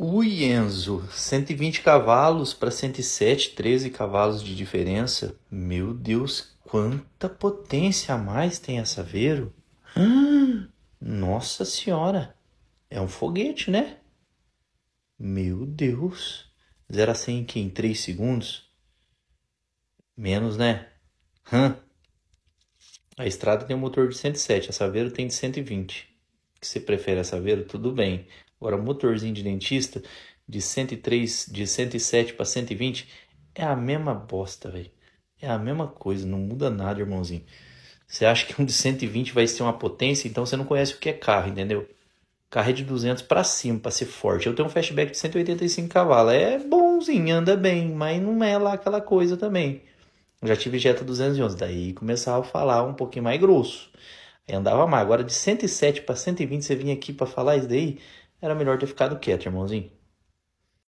Ui, Enzo, 120 cavalos para 107, 13 cavalos de diferença. Meu Deus, quanta potência a mais tem essa Vero. nossa senhora, é um foguete, né? Meu Deus, 0 a 100 em 3 segundos? Menos, né? Hum. A estrada tem um motor de 107, a Saveiro tem de 120 que você prefere a Saveiro, tudo bem. Agora, motorzinho de dentista de 103, de 107 para 120 é a mesma bosta, velho. É a mesma coisa, não muda nada, irmãozinho. Você acha que um de 120 vai ser uma potência, então você não conhece o que é carro, entendeu? Carro é de 200 para cima, para ser forte. Eu tenho um fastback de 185 cavalos, é bonzinho, anda bem, mas não é lá aquela coisa também. Eu já tive Jetta 211, daí começava a falar um pouquinho mais grosso andava mais. Agora, de 107 para 120, você vinha aqui para falar isso daí, era melhor ter ficado quieto, irmãozinho.